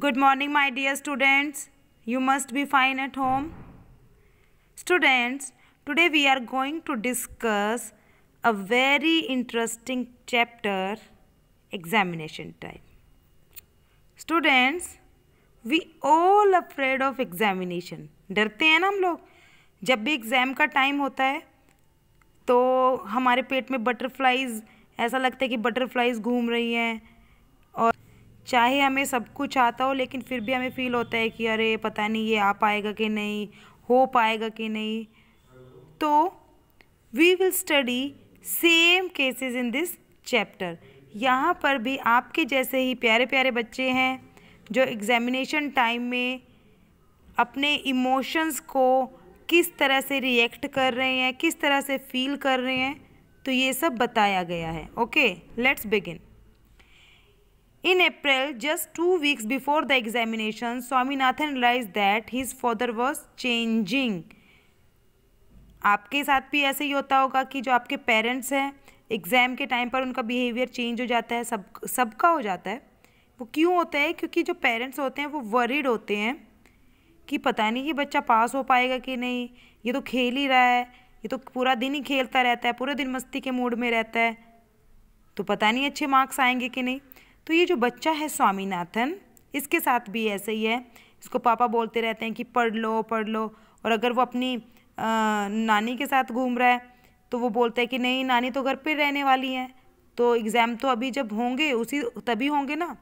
Good morning my dear students you must be fine at home students today we are going to discuss a very interesting chapter examination time students we all afraid of examination डरते हैं ना हम लोग जब भी exam का time होता है तो हमारे पेट में बटरफ्लाइज ऐसा लगता है कि बटरफ्लाइज घूम रही हैं चाहे हमें सब कुछ आता हो लेकिन फिर भी हमें फील होता है कि अरे पता नहीं ये आ पाएगा कि नहीं हो पाएगा कि नहीं तो we will study same cases in this chapter यहाँ पर भी आपके जैसे ही प्यारे प्यारे बच्चे हैं जो एग्ज़ामिनेशन टाइम में अपने इमोशंस को किस तरह से रिएक्ट कर रहे हैं किस तरह से फील कर रहे हैं तो ये सब बताया गया है okay let's begin In April, just two weeks before the examination, Swaminathan realized that his father was changing. आपके साथ भी ऐसे ही होता होगा कि जो आपके पेरेंट्स हैं एग्ज़ाम के टाइम पर उनका बिहेवियर चेंज हो जाता है सब सबका हो जाता है वो क्यों होता है क्योंकि जो पेरेंट्स होते हैं वो वरीड होते हैं कि पता नहीं कि बच्चा पास हो पाएगा कि नहीं ये तो खेल ही रहा है ये तो पूरा दिन ही खेलता रहता है पूरे दिन मस्ती के मूड में रहता है तो पता नहीं अच्छे मार्क्स आएंगे कि नहीं तो ये जो बच्चा है स्वामीनाथन इसके साथ भी ऐसे ही है इसको पापा बोलते रहते हैं कि पढ़ लो पढ़ लो और अगर वो अपनी आ, नानी के साथ घूम रहा है तो वो बोलता है कि नहीं नानी तो घर पर रहने वाली हैं तो एग्ज़ाम तो अभी जब होंगे उसी तभी होंगे ना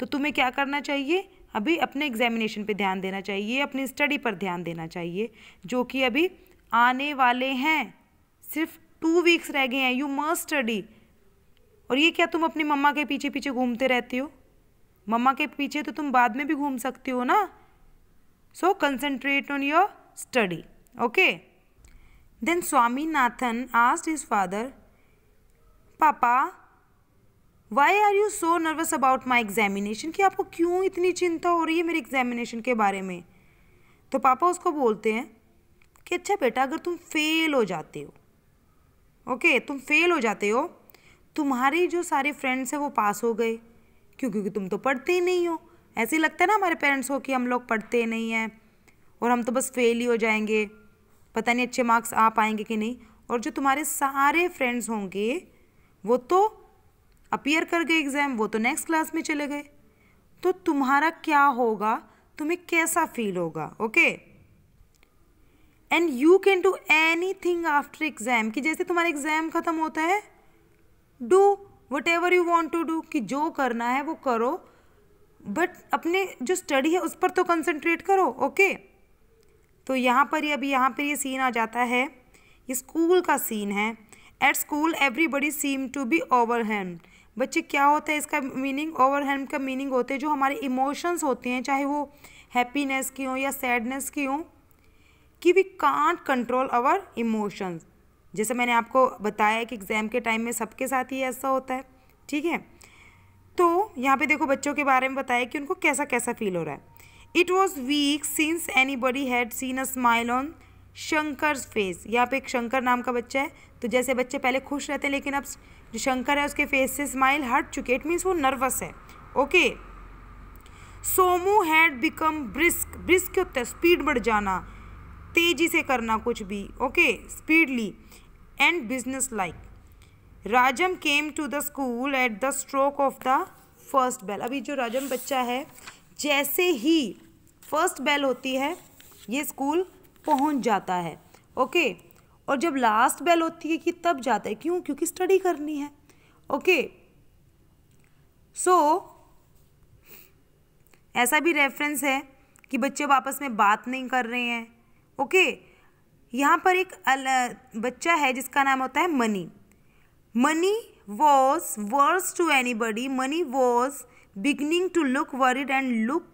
तो तुम्हें क्या करना चाहिए अभी अपने एग्जामिनेशन पे ध्यान देना चाहिए अपनी स्टडी पर ध्यान देना चाहिए जो कि अभी आने वाले हैं सिर्फ टू वीक्स रह गए हैं यू मस्ट स्टडी और ये क्या तुम अपनी मम्मा के पीछे पीछे घूमते रहते हो मम्मा के पीछे तो तुम बाद में भी घूम सकते हो ना so concentrate on your study okay then Swaminathan asked his father papa why are you so nervous about my examination कि आपको क्यों इतनी चिंता हो रही है मेरे एग्जामिनेशन के बारे में तो पापा उसको बोलते हैं कि अच्छा बेटा अगर तुम फेल हो जाते हो ओके okay, तुम फेल हो जाते हो तुम्हारे जो सारे फ्रेंड्स हैं वो पास हो गए क्यों क्योंकि तुम तो पढ़ते ही नहीं हो ऐसे ही लगता है ना हमारे पेरेंट्स को कि हम लोग पढ़ते नहीं हैं और हम तो बस फेल ही हो जाएंगे पता नहीं अच्छे मार्क्स आ पाएंगे कि नहीं और जो तुम्हारे सारे फ्रेंड्स होंगे वो तो अपियर कर गए एग्ज़ाम वो तो नेक्स्ट क्लास में चले गए तो तुम्हारा क्या होगा तुम्हें कैसा फील होगा okay and you can do anything after exam कि जैसे तुम्हारा एग्ज़ाम ख़त्म होता है do whatever you want to do कि जो करना है वो करो बट अपने जो स्टडी है उस पर तो कंसंट्रेट करो ओके तो यहाँ पर ही अभी यहाँ पर ये सीन आ जाता है ये स्कूल का सीन है at school everybody seem to be over बच्चे क्या होता है इसका मीनिंग ओवर का मीनिंग होते हैं जो हमारे इमोशंस होते हैं चाहे वो हैप्पीनेस की हों या सैडनेस की हों कि we can't control our emotions जैसे मैंने आपको बताया कि एग्ज़ाम के टाइम में सबके साथ ही ऐसा होता है ठीक है तो यहाँ पे देखो बच्चों के बारे में बताया कि उनको कैसा कैसा फील हो रहा है it was week since anybody had seen a smile on Shankar face यहाँ पे एक शंकर नाम का बच्चा है तो जैसे बच्चे पहले खुश रहते हैं लेकिन अब जो शंकर है उसके फेस से स्माइल हट चुके इट मीन्स वो नर्वस है ओके सोमू हैड बिकम ब्रिस्क ब्रिस्क क्यों होता है स्पीड बढ़ जाना तेज़ी से करना कुछ भी okay speedly and business like. Rajam came to the school at the stroke of the first bell. abhi jo rajam bachcha hai jaise hi first bell hoti hai ye school pahunch jata hai okay. और जब last bell होती है कि तब जाता है क्यों क्योंकि स्टडी करनी है ओके सो so, ऐसा भी रेफरेंस है कि बच्चे आपस में बात नहीं कर रहे हैं ओके okay. यहाँ पर एक बच्चा है जिसका नाम होता है Money Money was worse to anybody Money was beginning to look worried and look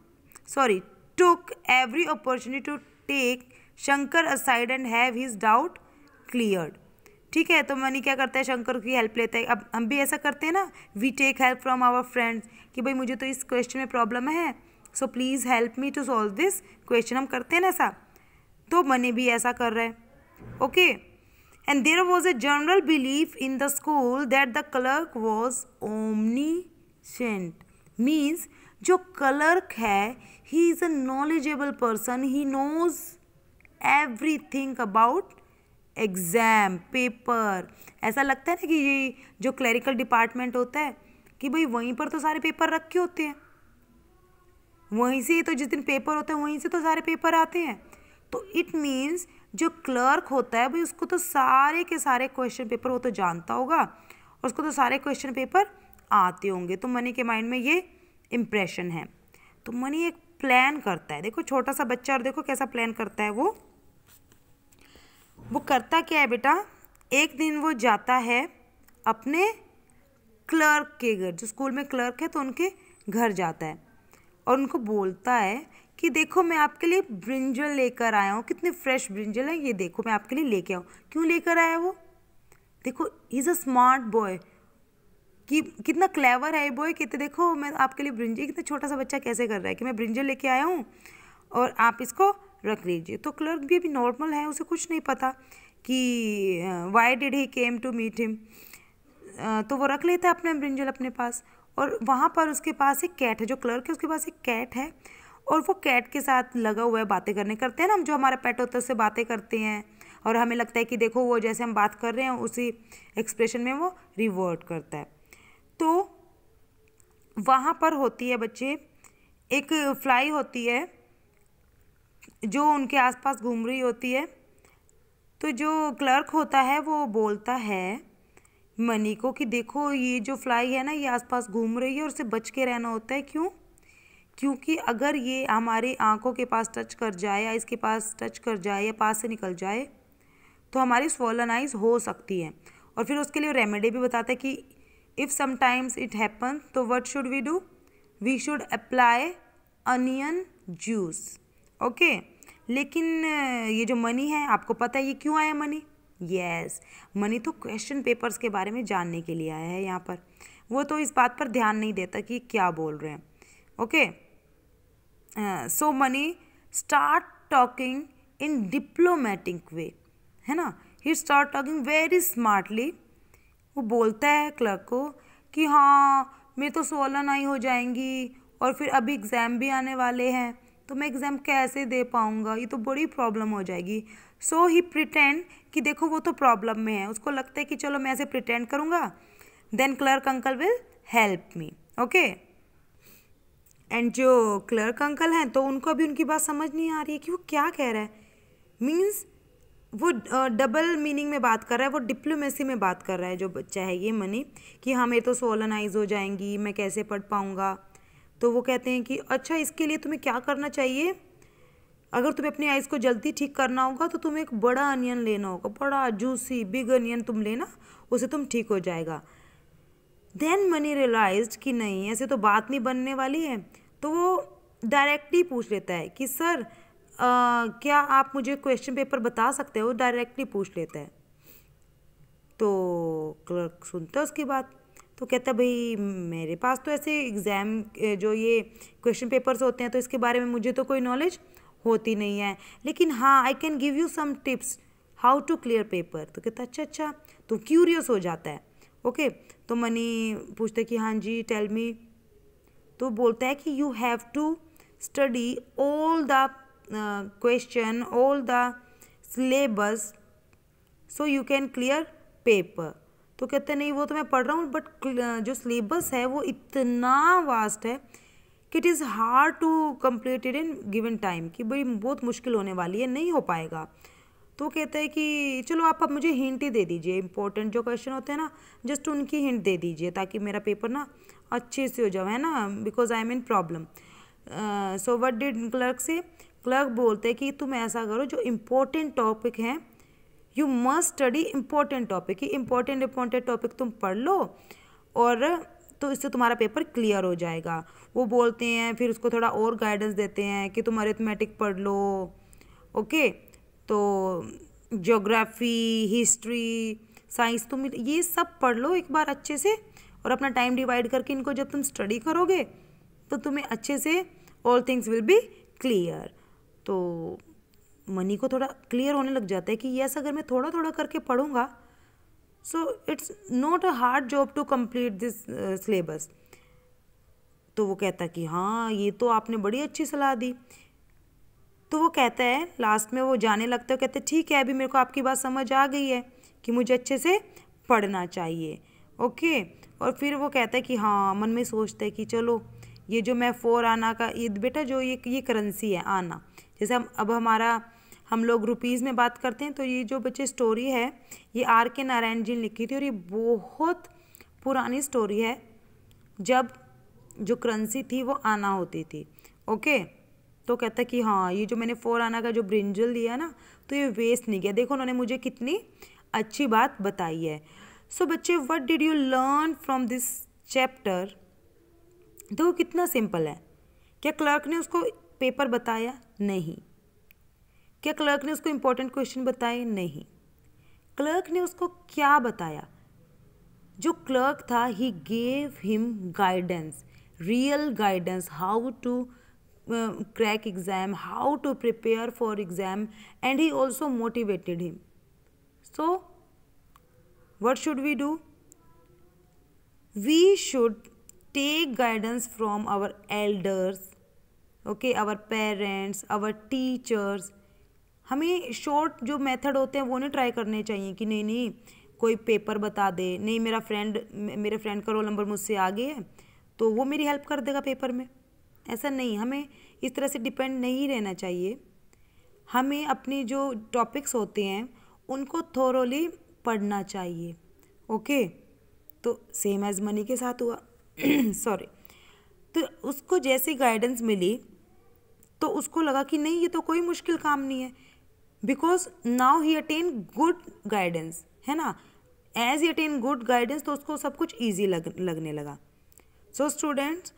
sorry took every opportunity to take Shankar aside and have his doubt cleared ठीक है तो मनी क्या करता है शंकर की हेल्प लेता है अब हम भी ऐसा करते हैं ना we take help from our friends कि भाई मुझे तो इस क्वेश्चन में प्रॉब्लम है so please help me to solve this question हम करते हैं ना ऐसा तो बने भी ऐसा कर रहे हैं okay and there was a general belief in the school that the clerk was omniscient means जो क्लर्क है he is a knowledgeable person he knows everything about exam paper ऐसा लगता है ना कि ये जो क्लरिकल डिपार्टमेंट होता है कि भाई वहीं पर तो सारे पेपर रखे होते हैं वहीं से तो जिस दिन पेपर होते हैं वहीं से तो सारे पेपर आते हैं तो इट मीन्स जो क्लर्क होता है भाई उसको तो सारे के सारे क्वेश्चन पेपर वो तो जानता होगा उसको तो सारे क्वेश्चन पेपर आते होंगे तो मनी के माइंड में ये इम्प्रेशन है तो मनी एक प्लान करता है देखो छोटा सा बच्चा और देखो कैसा प्लान करता है वो वो करता क्या है बेटा एक दिन वो जाता है अपने क्लर्क के घर जो स्कूल में क्लर्क है तो उनके घर जाता है और उनको बोलता है कि देखो मैं आपके लिए ब्रिंजल लेकर आया हूँ कितने फ्रेश ब्रिंजल है ये देखो मैं आपके लिए लेके आऊँ क्यों लेकर आया वो देखो इज़ अ स्मार्ट बॉय कि कितना क्लेवर है ये बॉय कहते देखो मैं आपके लिए ब्रिंजल कितना छोटा सा बच्चा कैसे कर रहा है कि मैं ब्रिंजल लेके आया हूँ और आप इसको रख लीजिए तो क्लर्क भी अभी नॉर्मल है उसे कुछ नहीं पता कि why did he came to meet him तो वो रख लेता है अपने ब्रिंजल अपने पास और वहाँ पर उसके पास एक कैट है जो क्लर्क है उसके पास एक कैट है और वो कैट के साथ लगा हुआ है बातें करने करते हैं ना हम जो हमारा पेट होता है उससे बातें करते हैं और हमें लगता है कि देखो वो जैसे हम बात कर रहे हैं उसी एक्सप्रेशन में वो रिवर्ट करता है तो वहाँ पर होती है बच्चे एक फ्लाई होती है जो उनके आसपास घूम रही होती है तो जो क्लर्क होता है वो बोलता है मनी को कि देखो ये जो फ्लाई है ना ये आसपास घूम रही है और उसे बच के रहना होता है क्यों क्योंकि अगर ये हमारे आँखों के पास टच कर जाए या इसके पास टच कर जाए या पास से निकल जाए तो हमारी स्वलन आइज हो सकती है और फिर उसके लिए रेमेडी भी बताता है कि इफ़ समटाइम्स इट हैपन तो what should we do we should apply onion juice okay लेकिन ये जो मनी है आपको पता है ये क्यों आया मनी यस मनी तो क्वेश्चन पेपर्स के बारे में जानने के लिए आया है यहाँ पर वो तो इस बात पर ध्यान नहीं देता कि क्या बोल रहे हैं okay okay? So Money start talking in diplomatic way है ना he start talking very smartly वो बोलता है क्लर्क को कि हाँ मेरे तो सोलह नहीं हो जाएंगी और फिर अभी एग्ज़ाम भी आने वाले हैं तो मैं एग्ज़ाम कैसे दे पाऊँगा ये तो बड़ी प्रॉब्लम हो जाएगी सो ही प्रिटेंड कि देखो वो तो प्रॉब्लम में है उसको लगता है कि चलो मैं ऐसे प्रिटेंड करूँगा then clerk uncle will help me okay and जो क्लर्क अंकल हैं तो उनको अभी उनकी बात समझ नहीं आ रही है कि वो क्या कह रहा है मीन्स वो डबल मीनिंग में बात कर रहा है वो डिप्लोमेसी में बात कर रहा है जो बच्चा है ये मनी कि हाँ मेरे तो सोलनाइज हो जाएंगी मैं कैसे पढ़ पाऊँगा तो वो कहते हैं कि अच्छा इसके लिए तुम्हें क्या करना चाहिए अगर तुम्हें अपनी आइज़ को जल्दी ठीक करना होगा तो तुम्हें एक बड़ा अनियन लेना होगा बड़ा जूसी बिग अनियन तुम लेना उसे तुम ठीक हो जाएगा देन मनी रियलाइज कि नहीं ऐसे तो बात नहीं बनने वाली है तो वो डायरेक्टली पूछ लेता है कि सर आ, क्या आप मुझे क्वेश्चन पेपर बता सकते हो डायरेक्टली पूछ लेता है तो क्लर्क सुनता है उसकी बात तो कहता भाई मेरे पास तो ऐसे एग्ज़ाम जो ये क्वेश्चन पेपर्स होते हैं तो इसके बारे में मुझे तो कोई नॉलेज होती नहीं है लेकिन हाँ I can give you some tips how to clear paper तो कहता अच्छा अच्छा तो क्यूरियस हो जाता है ओके तो मनी पूछते कि हाँ जी टेल मी तो बोलता है कि you have to study all the question all the syllabus so you can clear paper तो कहते नहीं वो तो मैं पढ़ रहा हूँ बट uh, जो सिलेबस है वो इतना वास्ट है कि it is hard to complete it in given time कि भाई बहुत मुश्किल होने वाली है नहीं हो पाएगा तो कहता है कि चलो आप अब मुझे हिंट ही दे दीजिए इंपॉर्टेंट जो क्वेश्चन होते हैं ना जस्ट उनकी हिंट दे दीजिए ताकि मेरा पेपर ना अच्छे से हो जाए है ना because I am in problem so what did clerk से क्लर्क बोलते हैं कि तुम ऐसा करो जो इम्पोर्टेंट टॉपिक हैं you must study important topic कि इम्पोर्टेंट इम्पोर्टेंट टॉपिक तुम पढ़ लो और तो इससे तुम्हारा पेपर क्लियर हो जाएगा वो बोलते हैं फिर उसको थोड़ा और गाइडेंस देते हैं कि तुम अरेथमेटिक पढ़ लो ओके okay? तो जोग्राफ़ी हिस्ट्री साइंस तुम ये सब पढ़ लो एक बार अच्छे से और अपना टाइम डिवाइड करके इनको जब तुम स्टडी करोगे तो तुम्हें अच्छे से all things will be clear तो मनी को थोड़ा क्लियर होने लग जाता है कि यस अगर मैं थोड़ा थोड़ा करके पढ़ूँगा so it's not a hard job to complete this syllabus तो वो कहता कि हाँ ये तो आपने बड़ी अच्छी सलाह दी तो वो कहता है लास्ट में वो जाने लगता है कहते हैं ठीक है अभी मेरे को आपकी बात समझ आ गई है कि मुझे अच्छे से पढ़ना चाहिए ओके और फिर वो कहता है कि हाँ मन में सोचता है कि चलो ये जो मैं फोर आना का ये बेटा जो ये ये करेंसी है आना जैसे हम अब हमारा हम लोग रुपीज़ में बात करते हैं तो ये जो बच्चे स्टोरी है ये आर के नारायण जी ने लिखी थी और ये बहुत पुरानी स्टोरी है जब जो करेंसी थी वो आना होती थी ओके तो कहता कि हाँ ये जो मैंने फोर आना का जो ब्रिंजल दिया ना तो ये वेस्ट नहीं गया देखो उन्होंने मुझे कितनी अच्छी बात बताई है सो so, बच्चे what did you learn from this chapter देखो कितना सिंपल है क्या क्लर्क ने उसको पेपर बताया नहीं क्या क्लर्क ने उसको इम्पोर्टेंट क्वेश्चन बताए नहीं क्लर्क ने उसको क्या बताया जो क्लर्क था he gave him guidance real guidance how to uh, crack exam how to prepare for exam and he also motivated him so what should we do we should take guidance from our elders okay our parents our teachers हमें short जो method होते हैं वो नहीं try करने चाहिए कि नहीं नहीं कोई पेपर बता दे नहीं मेरा फ्रेंड मेरे फ्रेंड का रोल नंबर मुझसे आगे है तो वो मेरी हेल्प कर देगा पेपर में ऐसा नहीं हमें इस तरह से डिपेंड नहीं रहना चाहिए हमें अपने जो टॉपिक्स होते हैं उनको थोरोली पढ़ना चाहिए ओके तो सेम एज मनी के साथ हुआ सॉरी तो उसको जैसी गाइडेंस मिली तो उसको लगा कि नहीं ये तो कोई मुश्किल काम नहीं है because now he attain good guidance है ना as he attain good guidance तो उसको सब कुछ ईजी लग लगने लगा so so, students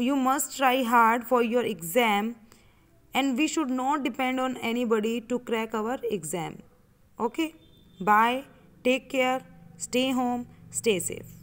you must try hard for your exam and we should not depend on anybody to crack our exam okay bye take care stay home stay safe